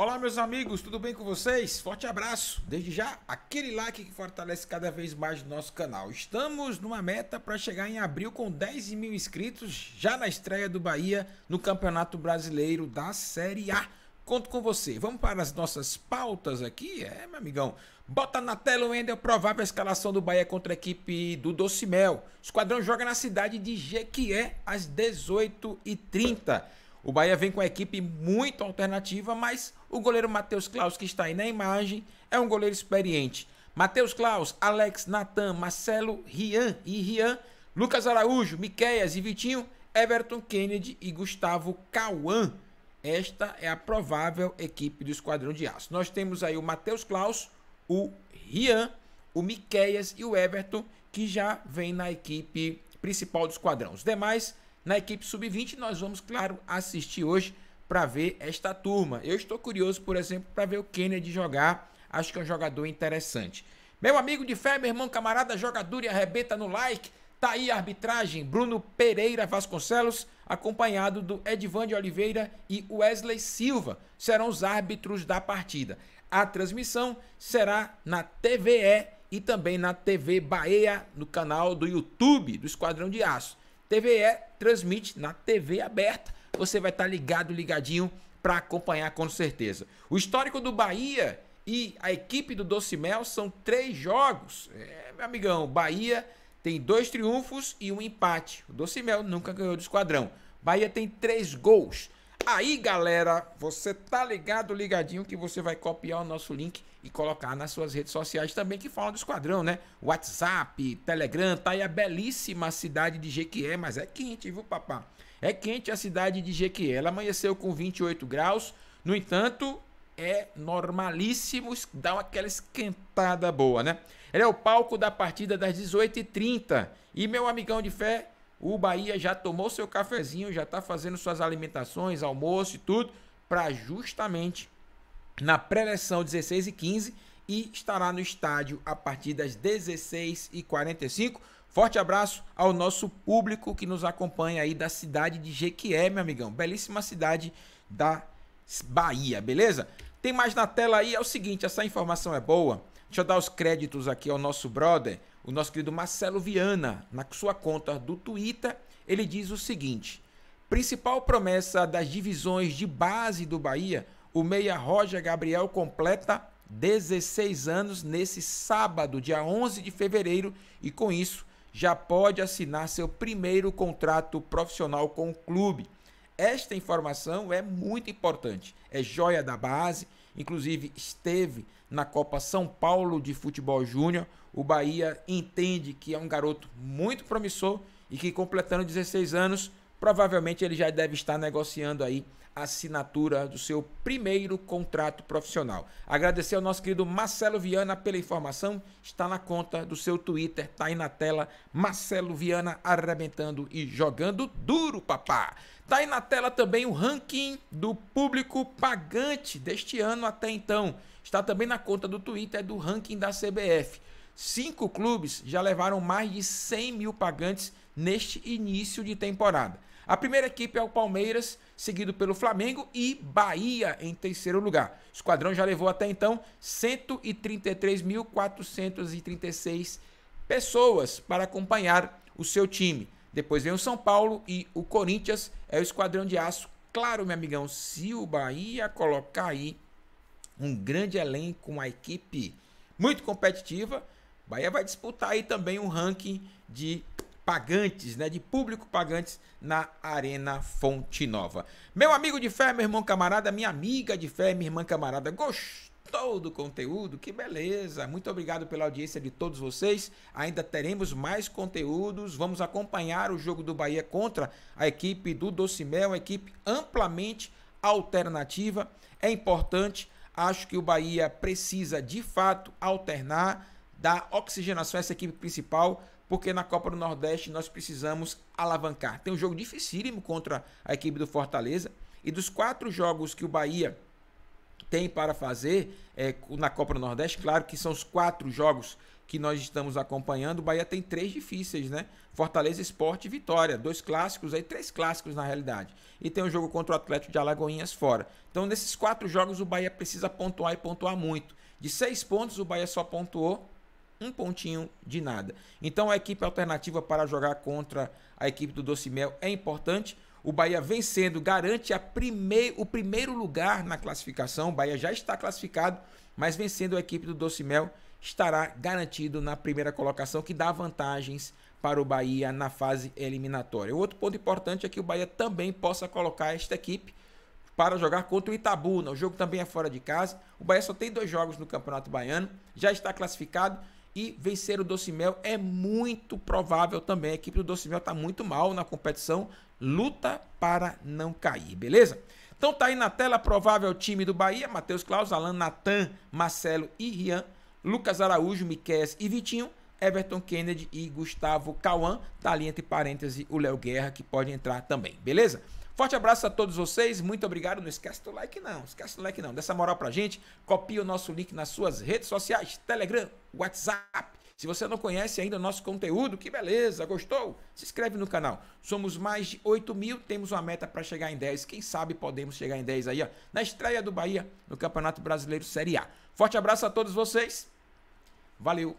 Olá, meus amigos, tudo bem com vocês? Forte abraço! Desde já, aquele like que fortalece cada vez mais nosso canal. Estamos numa meta para chegar em abril com 10 mil inscritos, já na estreia do Bahia no Campeonato Brasileiro da Série A. Conto com você. Vamos para as nossas pautas aqui? É, meu amigão. Bota na tela o Ender provável escalação do Bahia contra a equipe do Docimel. O esquadrão joga na cidade de Jequié às 18h30. O Bahia vem com a equipe muito alternativa, mas o goleiro Matheus Klaus, que está aí na imagem, é um goleiro experiente. Matheus Klaus, Alex, Natan, Marcelo, Rian e Rian, Lucas Araújo, Miqueias e Vitinho, Everton Kennedy e Gustavo Cauã. Esta é a provável equipe do Esquadrão de Aço. Nós temos aí o Matheus Klaus, o Rian, o Miqueias e o Everton, que já vem na equipe principal do Esquadrão. Os demais na equipe sub-20. Nós vamos, claro, assistir hoje para ver esta turma. Eu estou curioso, por exemplo, para ver o Kennedy jogar. Acho que é um jogador interessante. Meu amigo de fé, meu irmão, camarada, jogador e arrebenta no like. Tá aí a arbitragem, Bruno Pereira Vasconcelos, acompanhado do Edvan de Oliveira e Wesley Silva, serão os árbitros da partida. A transmissão será na TVE e também na TV Bahia, no canal do YouTube do Esquadrão de Aço. TVE transmite na TV aberta. Você vai estar tá ligado, ligadinho para acompanhar com certeza. O histórico do Bahia e a equipe do Docimel são três jogos. É, meu amigão, Bahia tem dois triunfos e um empate. O Docimel nunca ganhou do esquadrão. Bahia tem três gols. Aí, galera, você tá ligado, ligadinho, que você vai copiar o nosso link e colocar nas suas redes sociais também que falam do esquadrão, né? WhatsApp, Telegram, tá aí a belíssima cidade de Jequié, mas é quente, viu, papá? É quente a cidade de Jequié. Ela amanheceu com 28 graus, no entanto, é normalíssimo, dá aquela esquentada boa, né? Ele é o palco da partida das 18h30 e meu amigão de fé o Bahia já tomou seu cafezinho, já está fazendo suas alimentações, almoço e tudo, para justamente na pré-eleção 16 e 15 e estará no estádio a partir das 16 e 45 Forte abraço ao nosso público que nos acompanha aí da cidade de Jequié, meu amigão. Belíssima cidade da Bahia, beleza? Tem mais na tela aí, é o seguinte, essa informação é boa. Deixa eu dar os créditos aqui ao nosso brother, o nosso querido Marcelo Viana, na sua conta do Twitter. Ele diz o seguinte: principal promessa das divisões de base do Bahia, o meia Roger Gabriel completa 16 anos nesse sábado, dia 11 de fevereiro, e com isso já pode assinar seu primeiro contrato profissional com o clube. Esta informação é muito importante, é joia da base inclusive esteve na Copa São Paulo de Futebol Júnior. O Bahia entende que é um garoto muito promissor e que, completando 16 anos, provavelmente ele já deve estar negociando aí a assinatura do seu primeiro contrato profissional. Agradecer ao nosso querido Marcelo Viana pela informação, está na conta do seu Twitter, tá aí na tela, Marcelo Viana arrebentando e jogando duro, papá. Tá aí na tela também o ranking do público pagante deste ano até então. Está também na conta do Twitter do ranking da CBF. Cinco clubes já levaram mais de 100 mil pagantes neste início de temporada. A primeira equipe é o Palmeiras, seguido pelo Flamengo e Bahia em terceiro lugar. O esquadrão já levou até então 133.436 pessoas para acompanhar o seu time. Depois vem o São Paulo e o Corinthians é o esquadrão de aço. Claro, meu amigão, se o Bahia colocar aí um grande elenco, uma equipe muito competitiva, Bahia vai disputar aí também um ranking de pagantes, né, de público pagantes na Arena Fonte Nova. Meu amigo de fé, meu irmão camarada, minha amiga de fé, minha irmã camarada, gostou do conteúdo? Que beleza! Muito obrigado pela audiência de todos vocês. Ainda teremos mais conteúdos. Vamos acompanhar o jogo do Bahia contra a equipe do Docimel, uma equipe amplamente alternativa. É importante, acho que o Bahia precisa de fato alternar, dar oxigenação a essa equipe principal porque na Copa do Nordeste nós precisamos alavancar. Tem um jogo dificílimo contra a equipe do Fortaleza. E dos quatro jogos que o Bahia tem para fazer é, na Copa do Nordeste, claro que são os quatro jogos que nós estamos acompanhando. O Bahia tem três difíceis, né? Fortaleza, Esporte e Vitória. Dois clássicos aí, três clássicos na realidade. E tem um jogo contra o Atlético de Alagoinhas fora. Então, nesses quatro jogos, o Bahia precisa pontuar e pontuar muito. De seis pontos, o Bahia só pontuou um pontinho de nada. Então a equipe alternativa para jogar contra a equipe do Docimel é importante. O Bahia vencendo garante primeir, o primeiro lugar na classificação. O Bahia já está classificado, mas vencendo a equipe do Docimel estará garantido na primeira colocação, que dá vantagens para o Bahia na fase eliminatória. O outro ponto importante é que o Bahia também possa colocar esta equipe para jogar contra o Itabuna. O jogo também é fora de casa. O Bahia só tem dois jogos no Campeonato Baiano, já está classificado e vencer o Docimel é muito provável também. A equipe do Docimel está muito mal na competição. Luta para não cair, beleza? Então tá aí na tela provável time do Bahia: Matheus Claus, Alan Natan, Marcelo e Rian, Lucas Araújo, Miquel e Vitinho. Everton Kennedy e Gustavo Cauã. Tá ali entre parênteses o Léo Guerra, que pode entrar também, beleza? Forte abraço a todos vocês, muito obrigado. Não esquece do like, não. Esquece do like, não. Dessa moral pra gente, copia o nosso link nas suas redes sociais: Telegram, WhatsApp. Se você não conhece ainda o nosso conteúdo, que beleza, gostou? Se inscreve no canal. Somos mais de 8 mil, temos uma meta para chegar em 10. Quem sabe podemos chegar em 10 aí, ó, na estreia do Bahia no Campeonato Brasileiro Série A. Forte abraço a todos vocês. Valeu!